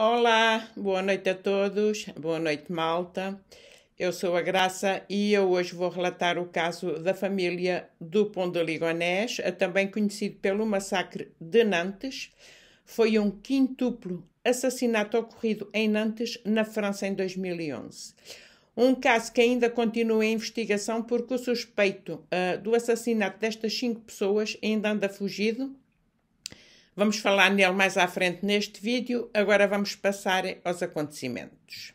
Olá, boa noite a todos, boa noite, malta. Eu sou a Graça e eu hoje vou relatar o caso da família do Ligonés, também conhecido pelo massacre de Nantes. Foi um quintuplo assassinato ocorrido em Nantes, na França, em 2011. Um caso que ainda continua em investigação porque o suspeito uh, do assassinato destas cinco pessoas ainda anda fugido Vamos falar nele mais à frente neste vídeo, agora vamos passar aos acontecimentos.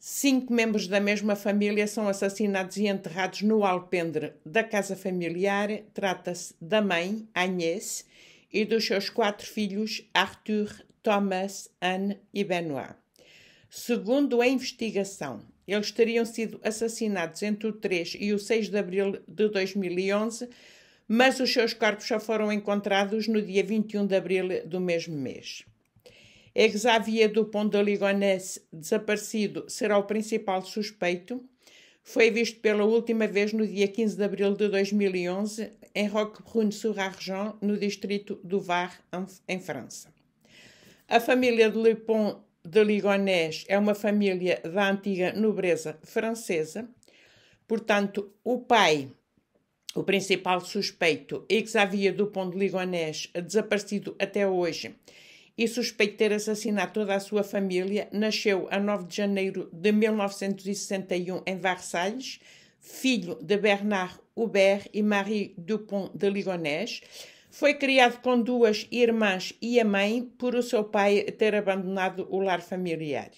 Cinco membros da mesma família são assassinados e enterrados no alpendre da casa familiar. Trata-se da mãe, Agnès, e dos seus quatro filhos, Arthur, Thomas, Anne e Benoit. Segundo a investigação, eles teriam sido assassinados entre o 3 e o 6 de abril de 2011 mas os seus corpos só foram encontrados no dia 21 de abril do mesmo mês. Xavier Dupont de Ligonnès, desaparecido, será o principal suspeito. Foi visto pela última vez no dia 15 de abril de 2011 em Roquebrune-sur-Argent, no distrito do Var, em França. A família de Dupont de Ligonnès é uma família da antiga nobreza francesa. Portanto, o pai o principal suspeito, Xavier Dupont de Ligonés, desaparecido até hoje e suspeito de ter assassinado toda a sua família, nasceu a 9 de janeiro de 1961 em Versalhes, filho de Bernard Hubert e Marie Dupont de Ligonés. Foi criado com duas irmãs e a mãe por o seu pai ter abandonado o lar familiar.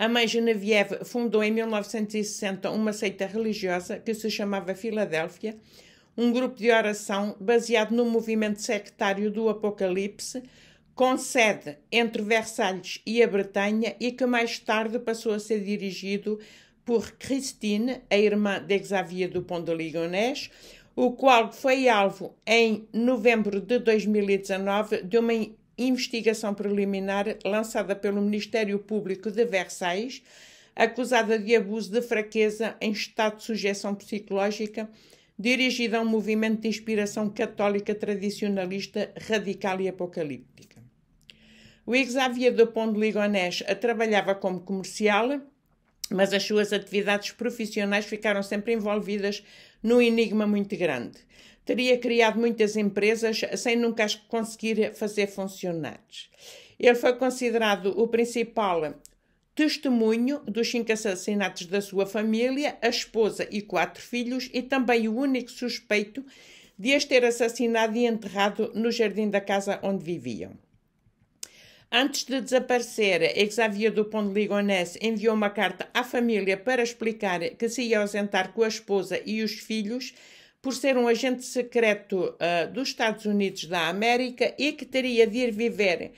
A mãe Genevieve fundou em 1960 uma seita religiosa que se chamava Filadélfia, um grupo de oração baseado no movimento sectário do Apocalipse, com sede entre Versalhes e a Bretanha e que mais tarde passou a ser dirigido por Christine, a irmã de Xavier Dupont de Ligonés, o qual foi alvo em novembro de 2019 de uma investigação preliminar lançada pelo Ministério Público de Versailles, acusada de abuso de fraqueza em estado de sujeção psicológica, dirigida a um movimento de inspiração católica tradicionalista radical e apocalíptica. O Xavier de Pont de Ligonés trabalhava como comercial, mas as suas atividades profissionais ficaram sempre envolvidas num enigma muito grande teria criado muitas empresas sem nunca as conseguir fazer funcionar. Ele foi considerado o principal testemunho dos cinco assassinatos da sua família, a esposa e quatro filhos, e também o único suspeito de as ter assassinado e enterrado no jardim da casa onde viviam. Antes de desaparecer, Xavier Dupont de Ligonnès enviou uma carta à família para explicar que se ia ausentar com a esposa e os filhos por ser um agente secreto uh, dos Estados Unidos da América e que teria de ir viver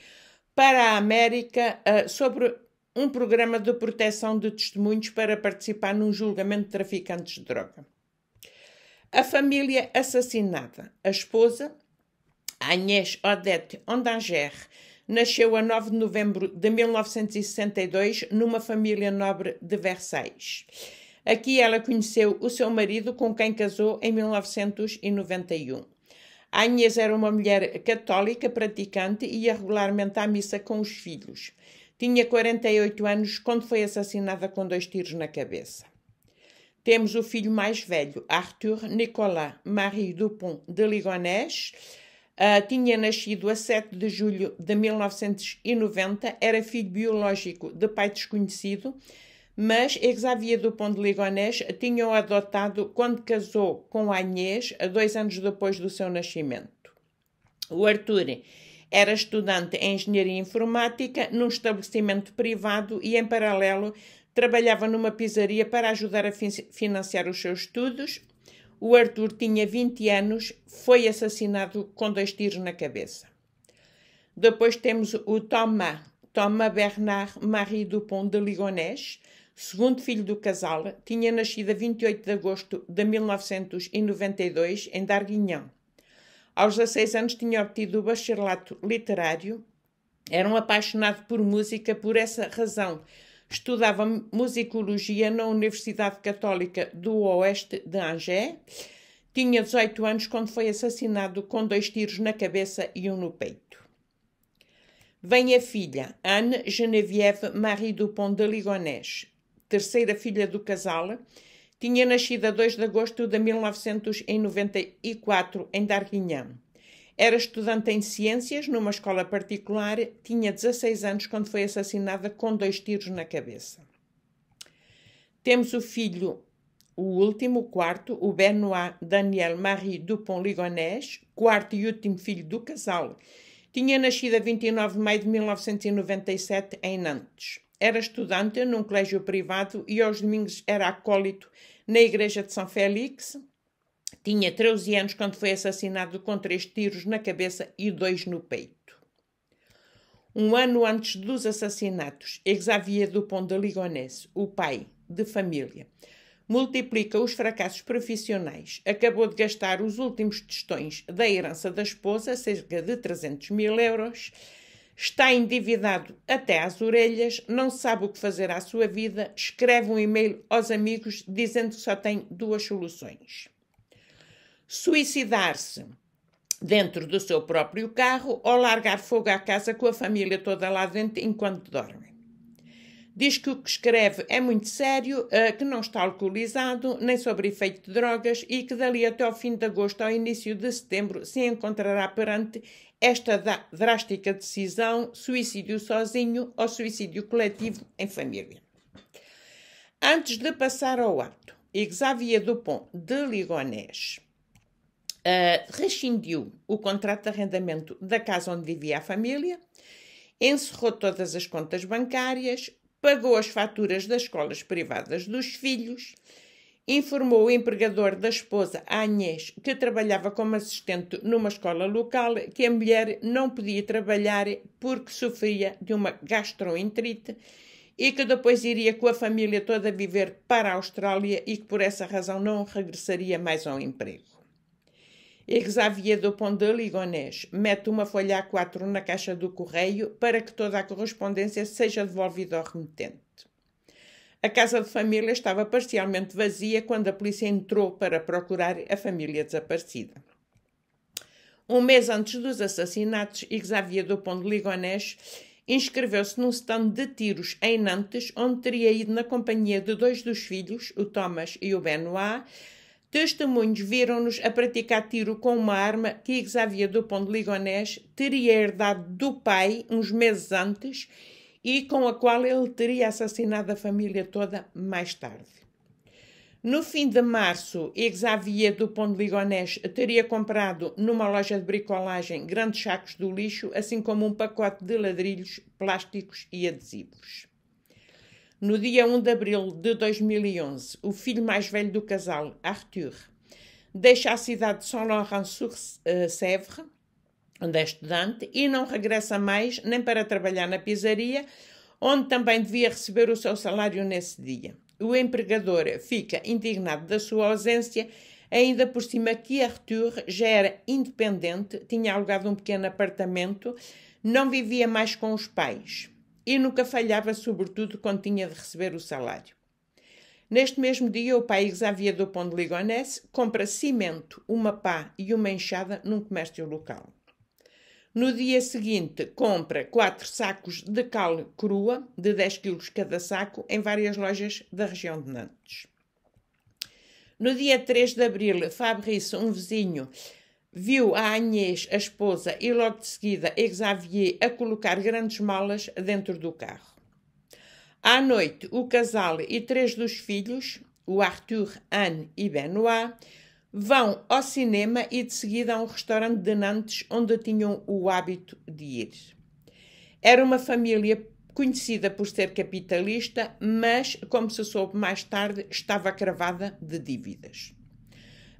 para a América uh, sobre um programa de proteção de testemunhos para participar num julgamento de traficantes de droga. A família assassinada, a esposa, Agnès Odette Ondanger, nasceu a 9 de novembro de 1962 numa família nobre de Versailles. Aqui ela conheceu o seu marido, com quem casou em 1991. A Inês era uma mulher católica praticante e ia regularmente à missa com os filhos. Tinha 48 anos quando foi assassinada com dois tiros na cabeça. Temos o filho mais velho, Arthur Nicolas Marie Dupont de Ligonés. Uh, ah, tinha nascido a 7 de julho de 1990, era filho biológico de pai desconhecido mas Exavia Dupont de Ligonés tinha-o adotado quando casou com Agnès, dois anos depois do seu nascimento. O Arthur era estudante em engenharia informática num estabelecimento privado e, em paralelo, trabalhava numa pizzaria para ajudar a financiar os seus estudos. O Arthur tinha 20 anos, foi assassinado com dois tiros na cabeça. Depois temos o Thomas, Thomas Bernard Marie Dupont de Ligonnès, segundo filho do casal, tinha nascido a 28 de agosto de 1992 em Darguignan. Aos 16 anos tinha obtido o bacharelato literário. Era um apaixonado por música, por essa razão estudava musicologia na Universidade Católica do Oeste de Angers. Tinha 18 anos quando foi assassinado com dois tiros na cabeça e um no peito. Vem a filha, Anne Geneviève Marie Dupont de Ligonnès, terceira filha do casal, tinha nascido a 2 de agosto de 1994 em Darguinhã. Era estudante em ciências numa escola particular, tinha 16 anos quando foi assassinada com dois tiros na cabeça. Temos o filho, o último, o quarto, o Benoit Daniel Marie Dupont-Ligonès, quarto e último filho do casal. Tinha nascido a 29 de maio de 1997 em Nantes era estudante num colégio privado e aos domingos era acólito na igreja de São Félix. Tinha 13 anos quando foi assassinado com três tiros na cabeça e dois no peito. Um ano antes dos assassinatos, Xavier Dupont de Ligonesse, o pai de família, multiplica os fracassos profissionais. Acabou de gastar os últimos testões da herança da esposa, cerca de 300 mil euros, está endividado até às orelhas, não sabe o que fazer à sua vida, escreve um e-mail aos amigos dizendo que só tem duas soluções: suicidar-se dentro do seu próprio carro ou largar fogo à casa com a família toda lá dentro enquanto dorme. Diz que o que escreve é muito sério, eh, que não está alcoolizado, nem sobre efeito de drogas e que dali até ao fim de agosto, ao início de setembro, se encontrará perante esta drástica decisão: suicídio sozinho ou suicídio coletivo em família. Antes de passar ao ato, Xavier Dupont de Ligonés uh, eh, rescindiu o contrato de arrendamento da casa onde vivia a família, encerrou todas as contas bancárias, pagou as faturas das escolas privadas dos filhos, informou o empregador da esposa, Agnes, que trabalhava como assistente numa escola local, que a mulher não podia trabalhar porque sofria de uma gastroenterite e que depois iria com a família toda viver para a Austrália e que por essa razão não regressaria mais ao emprego. Xavier do de Ligonés mete uma folha A4 na caixa do correio para que toda a correspondência seja devolvida ao remetente. A casa de família estava parcialmente vazia quando a polícia entrou para procurar a família desaparecida. Um mês antes dos assassinatos, Xavier do de Ligonés inscreveu-se num stand de tiros em Nantes, onde teria ido na companhia de dois dos filhos, o Thomas e o Benoit, Testemunhos viram-nos a praticar tiro com uma arma que Xavier Dupont de Ligonés teria herdado do pai uns meses antes e com a qual ele teria assassinado a família toda mais tarde. No fim de março, Xavier Dupont de Ligonés teria comprado numa loja de bricolagem grandes sacos do lixo, assim como um pacote de ladrilhos, plásticos e adesivos. No dia 1 de abril de 2011, o filho mais velho do casal, Arthur, deixa a cidade de Saint-Laurent-sur-Sèvre, onde é estudante, e não regressa mais nem para trabalhar na pizzaria, onde também devia receber o seu salário nesse dia. O empregador fica indignado da sua ausência, ainda por cima que Arthur já era independente, tinha alugado um pequeno apartamento, não vivia mais com os pais e nunca falhava, sobretudo quando tinha de receber o salário. Neste mesmo dia, o pai Xavier do Pão de Ligonesse compra cimento, uma pá e uma enxada num comércio local. No dia seguinte, compra quatro sacos de cal crua, de 10 quilos cada saco, em várias lojas da região de Nantes. No dia 3 de abril, Fabrício, um vizinho, Viu a Agnès, a esposa, e logo de seguida Xavier a colocar grandes malas dentro do carro. À noite, o casal e três dos filhos, o Arthur, Anne e Benoit, vão ao cinema e de seguida a um restaurante de Nantes onde tinham o hábito de ir. Era uma família conhecida por ser capitalista, mas, como se soube mais tarde, estava cravada de dívidas.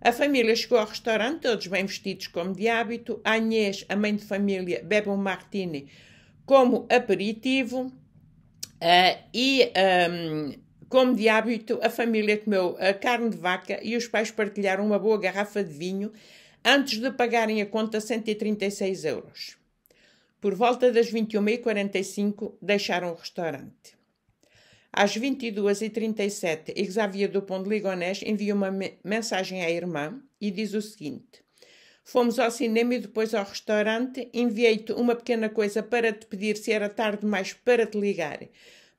A família chegou ao restaurante, todos bem vestidos como de hábito. A Inês, a mãe de família, bebe um martini como aperitivo. Uh, e, um, como de hábito, a família comeu a carne de vaca e os pais partilharam uma boa garrafa de vinho antes de pagarem a conta 136 euros. Por volta das 21h45, deixaram o restaurante. Às 22h37, Xavier Dupont de Ligonés envia uma mensagem à irmã e diz o seguinte: Fomos ao cinema e depois ao restaurante. Enviei-te uma pequena coisa para te pedir se era tarde demais para te ligar,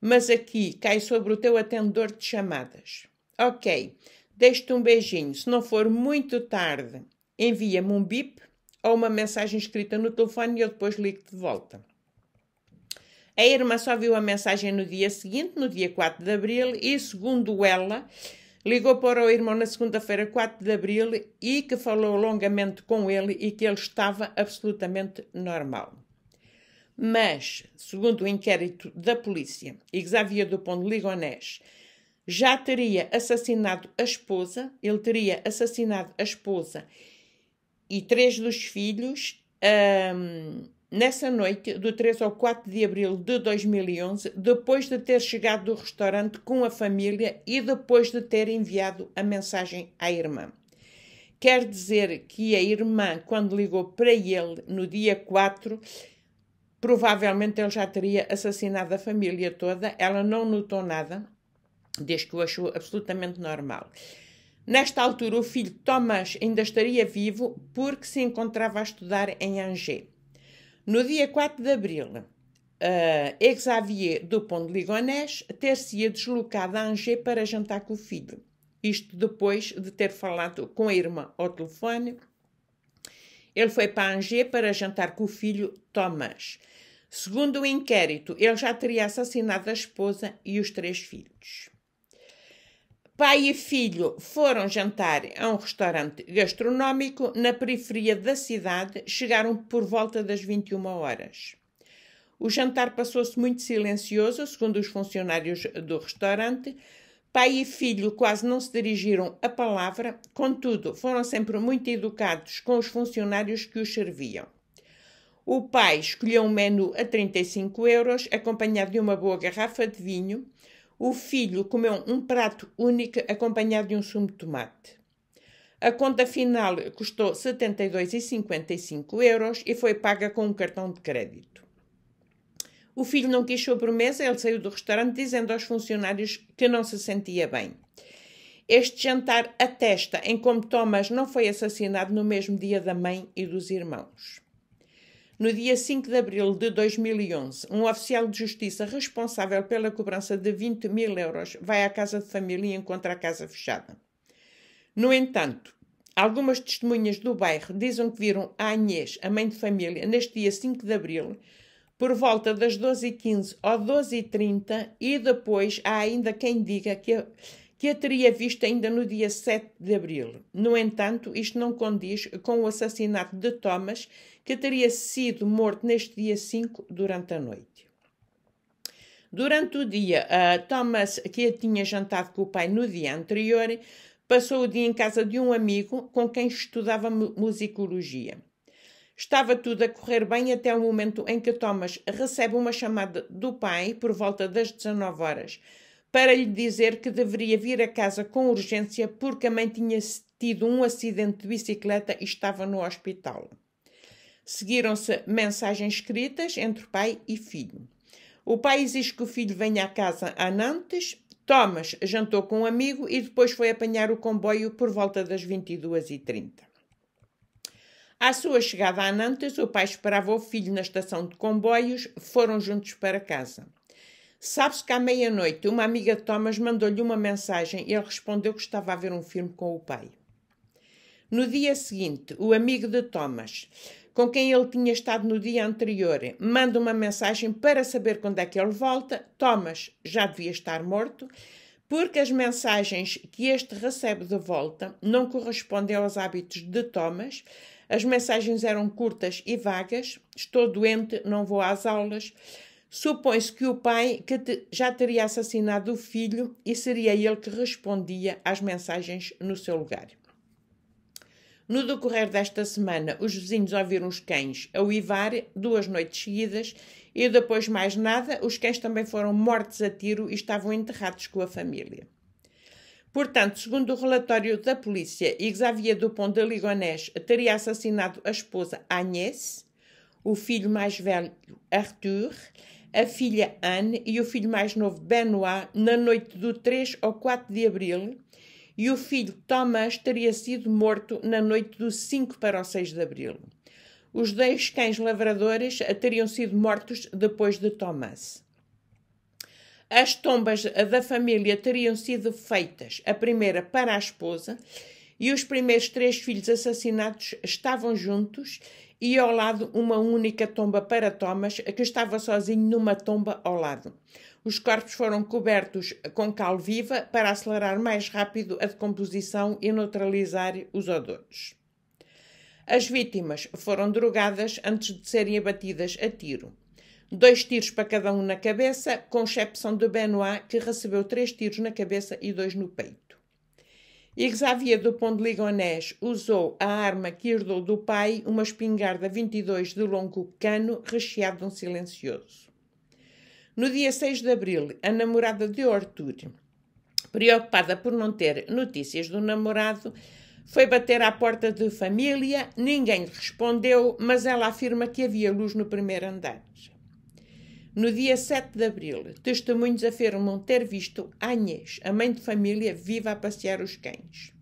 mas aqui cai sobre o teu atendedor de chamadas. Ok, deixo-te um beijinho. Se não for muito tarde, envia-me um bip ou uma mensagem escrita no telefone e eu depois ligo-te de volta. A irmã só viu a mensagem no dia seguinte, no dia 4 de abril, e segundo ela, ligou para o irmão na segunda-feira, 4 de abril, e que falou longamente com ele e que ele estava absolutamente normal. Mas, segundo o inquérito da polícia, Xavier Dupont de Ligonés já teria assassinado a esposa, ele teria assassinado a esposa e três dos filhos. Um, Nessa noite, do 3 ao 4 de abril de 2011, depois de ter chegado do restaurante com a família e depois de ter enviado a mensagem à irmã. Quer dizer que a irmã, quando ligou para ele no dia 4, provavelmente ele já teria assassinado a família toda. Ela não notou nada, desde que o achou absolutamente normal. Nesta altura, o filho Thomas ainda estaria vivo porque se encontrava a estudar em Angers. No dia 4 de abril, uh, Xavier Dupont de Ligonés ter-se-ia deslocado a Angers para jantar com o filho. Isto depois de ter falado com a irmã ao telefone. Ele foi para Angers para jantar com o filho Thomas. Segundo o inquérito, ele já teria assassinado a esposa e os três filhos. Pai e filho foram jantar a um restaurante gastronómico na periferia da cidade, chegaram por volta das 21 horas. O jantar passou-se muito silencioso, segundo os funcionários do restaurante. Pai e filho quase não se dirigiram a palavra, contudo, foram sempre muito educados com os funcionários que os serviam. O pai escolheu um menu a 35 euros, acompanhado de uma boa garrafa de vinho, o filho comeu um prato único acompanhado de um sumo de tomate. A conta final custou 72,55 euros e foi paga com um cartão de crédito. O filho não quis sobremesa, promessa, ele saiu do restaurante dizendo aos funcionários que não se sentia bem. Este jantar atesta em como Thomas não foi assassinado no mesmo dia da mãe e dos irmãos. No dia 5 de abril de 2011, um oficial de justiça responsável pela cobrança de 20 mil euros vai à casa de família e encontra a casa fechada. No entanto, algumas testemunhas do bairro dizem que viram a Agnès, a mãe de família, neste dia 5 de abril, por volta das 12h15 ou 12h30, e depois há ainda quem diga que a, que a teria visto ainda no dia 7 de abril. No entanto, isto não condiz com o assassinato de Thomas que teria sido morto neste dia 5 durante a noite. Durante o dia, Thomas, que tinha jantado com o pai no dia anterior, passou o dia em casa de um amigo com quem estudava musicologia. Estava tudo a correr bem até o momento em que Thomas recebe uma chamada do pai por volta das 19 horas para lhe dizer que deveria vir a casa com urgência porque a mãe tinha tido um acidente de bicicleta e estava no hospital. Seguiram-se mensagens escritas entre pai e filho. O pai exige que o filho venha à casa a Nantes. Thomas jantou com um amigo e depois foi apanhar o comboio por volta das 22h30. À sua chegada a Nantes, o pai esperava o filho na estação de comboios, foram juntos para casa. Sabe-se que à meia-noite uma amiga de Thomas mandou-lhe uma mensagem e ele respondeu que estava a ver um filme com o pai. No dia seguinte, o amigo de Thomas, com quem ele tinha estado no dia anterior, manda uma mensagem para saber quando é que ele volta. Thomas já devia estar morto, porque as mensagens que este recebe de volta não correspondem aos hábitos de Thomas. As mensagens eram curtas e vagas: Estou doente, não vou às aulas. Supõe-se que o pai que te, já teria assassinado o filho e seria ele que respondia às mensagens no seu lugar. No decorrer desta semana, os vizinhos ouviram os cães a uivar duas noites seguidas e depois mais nada, os cães também foram mortos a tiro e estavam enterrados com a família. Portanto, segundo o relatório da polícia, Xavier Dupont de Ligonés teria assassinado a esposa Agnès, o filho mais velho Arthur, a filha Anne e o filho mais novo Benoit na noite do 3 ou 4 de abril, e o filho Thomas teria sido morto na noite do 5 para o 6 de abril. Os dois cães lavradores teriam sido mortos depois de Thomas. As tombas da família teriam sido feitas, a primeira para a esposa, e os primeiros três filhos assassinados estavam juntos e ao lado uma única tomba para Thomas, que estava sozinho numa tomba ao lado. Os corpos foram cobertos com cal viva para acelerar mais rápido a decomposição e neutralizar os odores. As vítimas foram drogadas antes de serem abatidas a tiro. Dois tiros para cada um na cabeça, com exceção de Benoit, que recebeu três tiros na cabeça e dois no peito. Xavier do Pont de Ligonés usou a arma que herdou do pai, uma espingarda 22 de longo cano recheado de um silencioso. No dia 6 de abril, a namorada de Arthur, preocupada por não ter notícias do namorado, foi bater à porta de família, ninguém respondeu, mas ela afirma que havia luz no primeiro andar. No dia 7 de abril, testemunhos afirmam ter visto Agnes, a mãe de família, viva a passear os cães.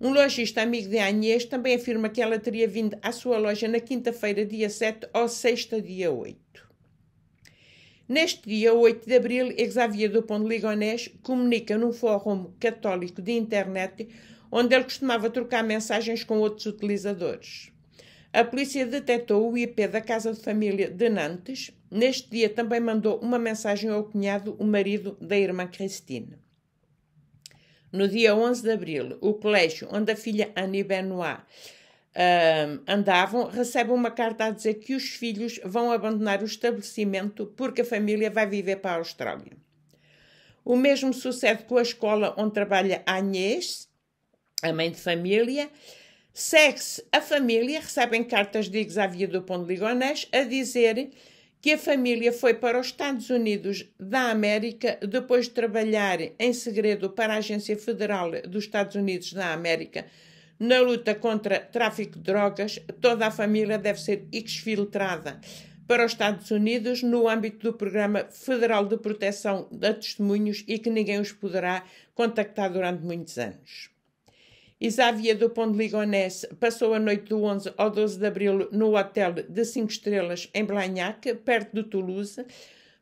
Um lojista amigo de Agnes também afirma que ela teria vindo à sua loja na quinta-feira, dia 7 ou sexta, dia 8. Neste dia 8 de abril, Xavier Dupont de Ligonés comunica num fórum católico de internet onde ele costumava trocar mensagens com outros utilizadores. A polícia detectou o IP da casa de família de Nantes. Neste dia também mandou uma mensagem ao cunhado, o marido da irmã Christine. No dia 11 de abril, o colégio onde a filha Annie Benoit andavam, recebe uma carta a dizer que os filhos vão abandonar o estabelecimento porque a família vai viver para a Austrália. O mesmo sucede com a escola onde trabalha a Agnès, a mãe de família. Segue-se a família, recebem cartas de Xavier do Ponto Ligonés a dizer que a família foi para os Estados Unidos da América depois de trabalhar em segredo para a Agência Federal dos Estados Unidos da América na luta contra tráfico de drogas, toda a família deve ser exfiltrada para os Estados Unidos no âmbito do Programa Federal de Proteção de Testemunhos e que ninguém os poderá contactar durante muitos anos. Isávia do Pão de Ligonés passou a noite do 11 ao 12 de abril no hotel de 5 estrelas em Blagnac, perto de Toulouse.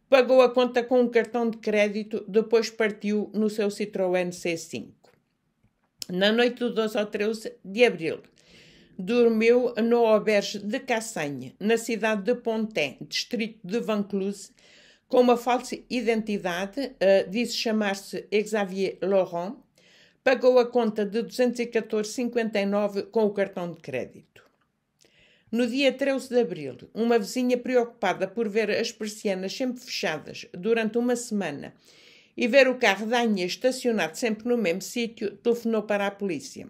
Pagou a conta com um cartão de crédito, depois partiu no seu Citroën C5. Na noite do 12 ao 13 de abril, dormiu no albergue de Cassanha, na cidade de Pontin, distrito de Vancluse, com uma falsa identidade, uh, disse chamar-se Xavier Laurent, pagou a conta de 214,59 com o cartão de crédito. No dia 13 de abril, uma vizinha preocupada por ver as persianas sempre fechadas durante uma semana e ver o carro da Anha estacionado sempre no mesmo sítio, telefonou para a polícia.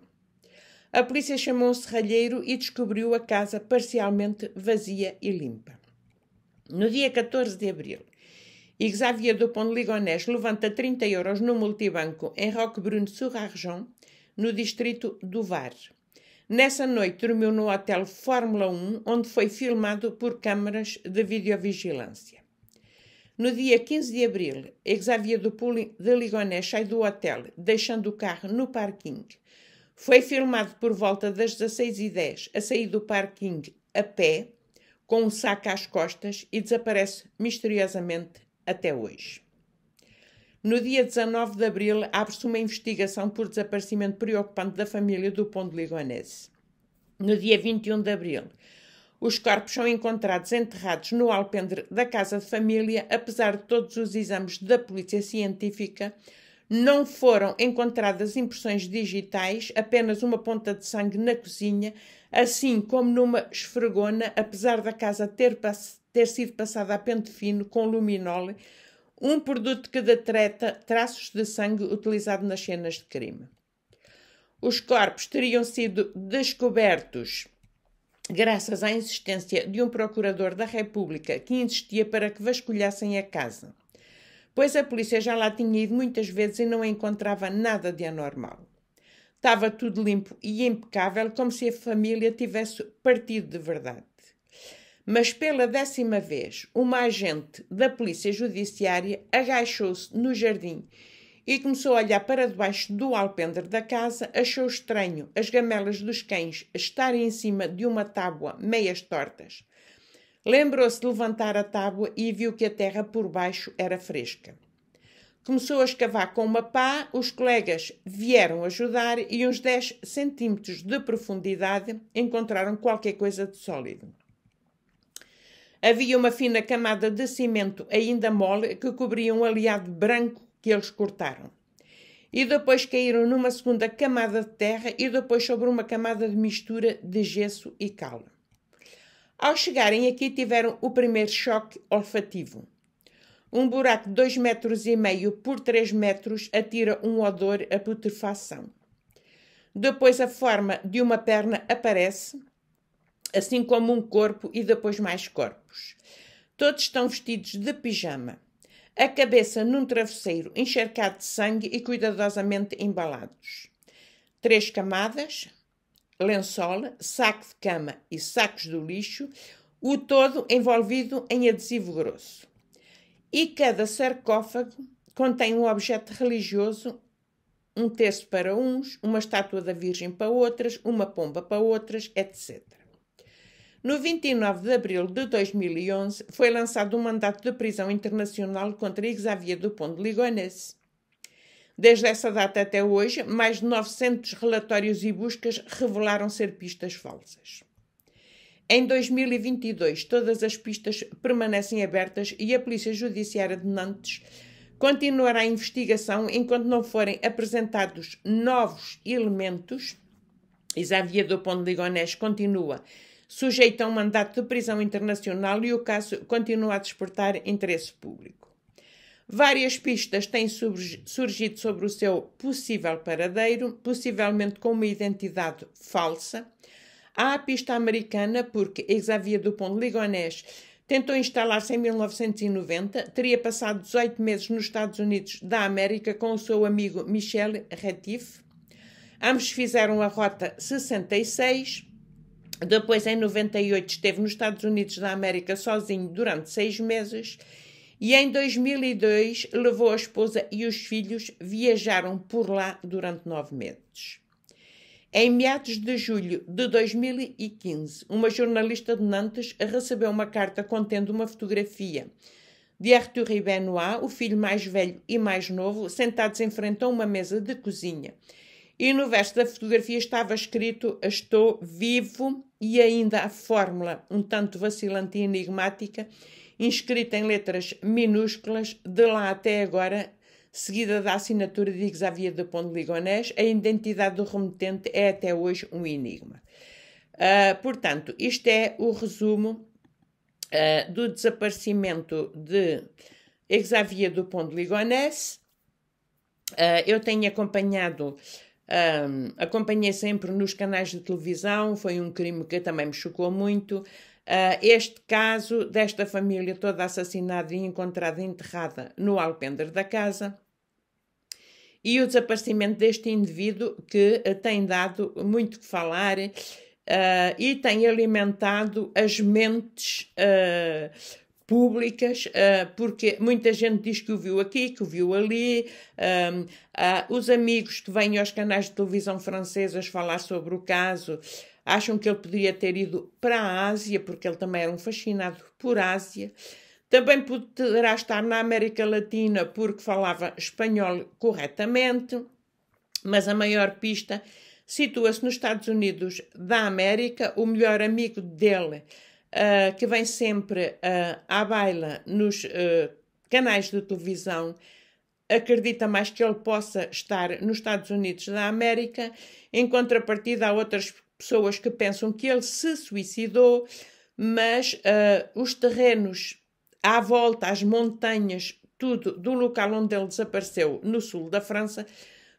A polícia chamou um serralheiro e descobriu a casa parcialmente vazia e limpa. No dia 14 de abril, Xavier Dupont de Ligonés levanta 30 euros no multibanco em Roquebrune-sur-Arjon, no distrito do Var. Nessa noite dormiu no hotel Fórmula 1, onde foi filmado por câmaras de videovigilância. No dia 15 de abril, Xavier Dupul de Ligonés sai do hotel, deixando o carro no parking. Foi filmado por volta das 16h10 a sair do parking a pé, com um saco às costas e desaparece misteriosamente até hoje. No dia 19 de abril, abre-se uma investigação por desaparecimento preocupante da família do Pão de Ligonese. No dia 21 de abril, os corpos são encontrados enterrados no alpendre da casa de família, apesar de todos os exames da polícia científica. Não foram encontradas impressões digitais, apenas uma ponta de sangue na cozinha, assim como numa esfregona, apesar da casa ter, pass ter sido passada a pente fino com luminol, um produto que detreta traços de sangue utilizado nas cenas de crime. Os corpos teriam sido descobertos graças à insistência de um procurador da República que insistia para que vasculhassem a casa, pois a polícia já lá tinha ido muitas vezes e não encontrava nada de anormal. Estava tudo limpo e impecável, como se a família tivesse partido de verdade. Mas pela décima vez, uma agente da Polícia Judiciária agachou-se no jardim e começou a olhar para debaixo do alpendre da casa, achou estranho as gamelas dos cães estarem em cima de uma tábua meias tortas. Lembrou-se de levantar a tábua e viu que a terra por baixo era fresca. Começou a escavar com uma pá, os colegas vieram ajudar e uns 10 centímetros de profundidade encontraram qualquer coisa de sólido. Havia uma fina camada de cimento ainda mole que cobria um aliado branco que eles cortaram. E depois caíram numa segunda camada de terra e depois sobre uma camada de mistura de gesso e cal. Ao chegarem aqui tiveram o primeiro choque olfativo. Um buraco de dois metros e meio por 3 metros atira um odor a putrefação. Depois a forma de uma perna aparece, assim como um corpo e depois mais corpos. Todos estão vestidos de pijama a cabeça num travesseiro encharcado de sangue e cuidadosamente embalados. Três camadas, lençol, saco de cama e sacos do lixo, o todo envolvido em adesivo grosso. E cada sarcófago contém um objeto religioso, um terço para uns, uma estátua da Virgem para outras, uma pomba para outras, etc. No 29 de abril de 2011, foi lançado um mandato de prisão internacional contra Xavier Dupont de Ligonnès. Desde essa data até hoje, mais de 900 relatórios e buscas revelaram ser pistas falsas. Em 2022, todas as pistas permanecem abertas e a Polícia Judiciária de Nantes continuará a investigação enquanto não forem apresentados novos elementos. Xavier Dupont de Ligonnès continua sujeito a um mandato de prisão internacional e o caso continua a despertar interesse público. Várias pistas têm surgido sobre o seu possível paradeiro, possivelmente com uma identidade falsa. Há a pista americana, porque Xavier Dupont de Ligonnès tentou instalar-se em 1990, teria passado 18 meses nos Estados Unidos da América com o seu amigo Michel Retif. Ambos fizeram a rota 66 depois, em 98, esteve nos Estados Unidos da América sozinho durante seis meses. E em 2002 levou a esposa e os filhos, viajaram por lá durante nove meses. Em meados de julho de 2015, uma jornalista de Nantes recebeu uma carta contendo uma fotografia de Arthur Benoit, o filho mais velho e mais novo, sentados em frente a uma mesa de cozinha. E no verso da fotografia estava escrito: Estou vivo e ainda a fórmula, um tanto vacilante e enigmática, inscrita em letras minúsculas, de lá até agora, seguida da assinatura de Xavier de Ponte Ligonés, a identidade do remetente é até hoje um enigma. Uh, portanto, isto é o resumo uh, do desaparecimento de Xavier do Ponte Ligonés. Uh, ah, eu tenho acompanhado um, acompanhei sempre nos canais de televisão, foi um crime que também me chocou muito. Uh, este caso desta família toda assassinada e encontrada enterrada no alpendre da casa e o desaparecimento deste indivíduo que uh, tem dado muito que falar uh, e tem alimentado as mentes eh, públicas, uh, porque muita gente diz que o viu aqui, que o viu ali. Um, uh, ah, os amigos que vêm aos canais de televisão francesas falar sobre o caso acham que ele poderia ter ido para a Ásia, porque ele também era um fascinado por Ásia. Também poderá estar na América Latina porque falava espanhol corretamente, mas a maior pista situa-se nos Estados Unidos da América. O melhor amigo dele ah, que vem sempre uh, à baila nos uh, canais de televisão, acredita mais que ele possa estar nos Estados Unidos da América. Em contrapartida, há outras pessoas que pensam que ele se suicidou, mas uh, os terrenos à volta, as montanhas, tudo do local onde ele desapareceu, no sul da França,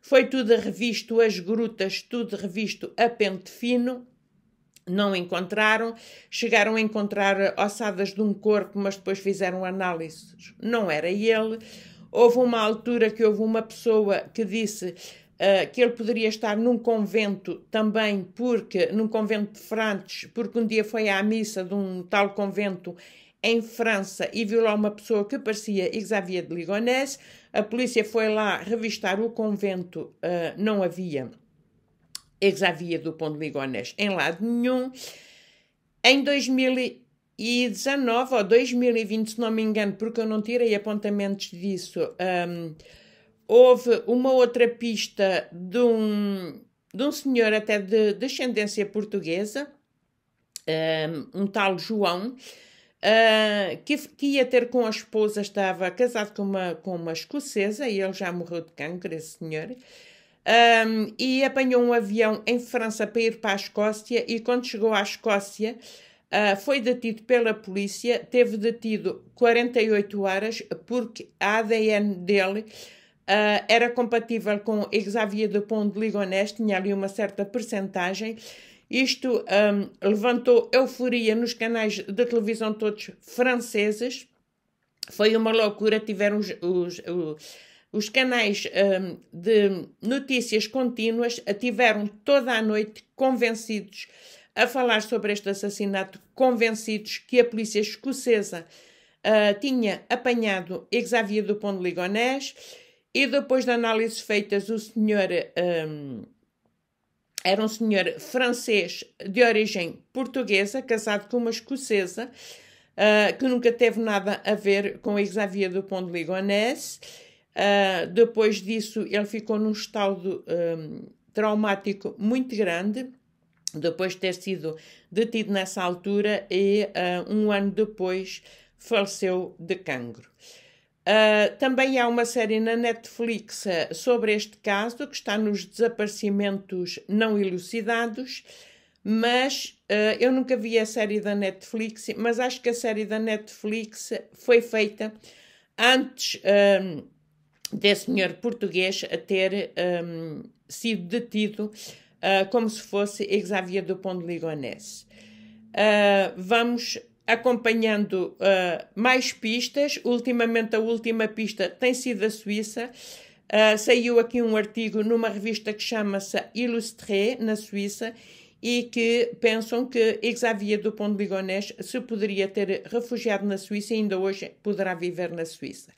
foi tudo revisto, as grutas, tudo revisto a pente fino não encontraram, chegaram a encontrar ossadas de um corpo, mas depois fizeram análises, não era ele. Houve uma altura que houve uma pessoa que disse uh, que ele poderia estar num convento também, porque num convento de Frantes, porque um dia foi à missa de um tal convento em França e viu lá uma pessoa que parecia Xavier de Ligonesse. A polícia foi lá revistar o convento, uh, não havia é Exavia do Pão de Migonés em lado nenhum. Em 2019 ou 2020, se não me engano, porque eu não tirei apontamentos disso, um, houve uma outra pista de um, de um senhor até de descendência portuguesa, um, um tal João, Uh, que, que, ia ter com a esposa, estava casado com uma, com uma escocesa e ele já morreu de cancro, esse senhor um, e apanhou um avião em França para ir para a Escócia e quando chegou à Escócia uh, foi detido pela polícia, teve detido 48 horas porque a ADN dele uh, era compatível com Xavier Dupont de Ligonnès, tinha ali uma certa percentagem isto um, levantou euforia nos canais de televisão todos franceses. Foi uma loucura, tiveram os, os, os os canais hum, de notícias contínuas ativeram toda a noite convencidos a falar sobre este assassinato, convencidos que a polícia escocesa uh, tinha apanhado Xavier Dupont de Ligonés e depois de análises feitas, o senhor um, era um senhor francês de origem portuguesa, casado com uma escocesa, uh, que nunca teve nada a ver com Xavier Dupont de Ligonés ah, depois disso, ele ficou num estado um, traumático muito grande, depois de ter sido detido nessa altura, e uh, um ano depois faleceu de cancro. Uh, também há uma série na Netflix sobre este caso, que está nos desaparecimentos não elucidados, mas uh, eu nunca vi a série da Netflix, mas acho que a série da Netflix foi feita antes. Uh, desse senhor português a ter um, sido detido uh, como se fosse Xavier Dupont de Ligonesse. Uh, ah, vamos acompanhando uh, mais pistas. Ultimamente, a última pista tem sido a Suíça. saiu aqui um artigo numa revista que chama-se Illustré, na Suíça, e que pensam que Xavier Dupont de Ligonnès se poderia ter refugiado na Suíça e ainda hoje poderá viver na Suíça.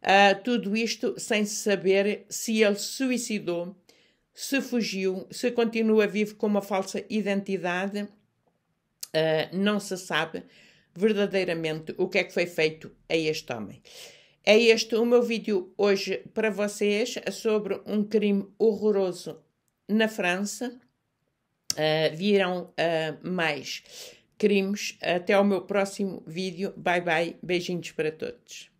Uh, tudo isto sem se saber se ele se suicidou, se fugiu, se continua vivo com uma falsa identidade, uh, não se sabe verdadeiramente o que é que foi feito a este homem. É este o meu vídeo hoje para vocês sobre um crime horroroso na França. Uh, virão mais crimes. Até ao meu próximo vídeo. Bye bye. Beijinhos para todos.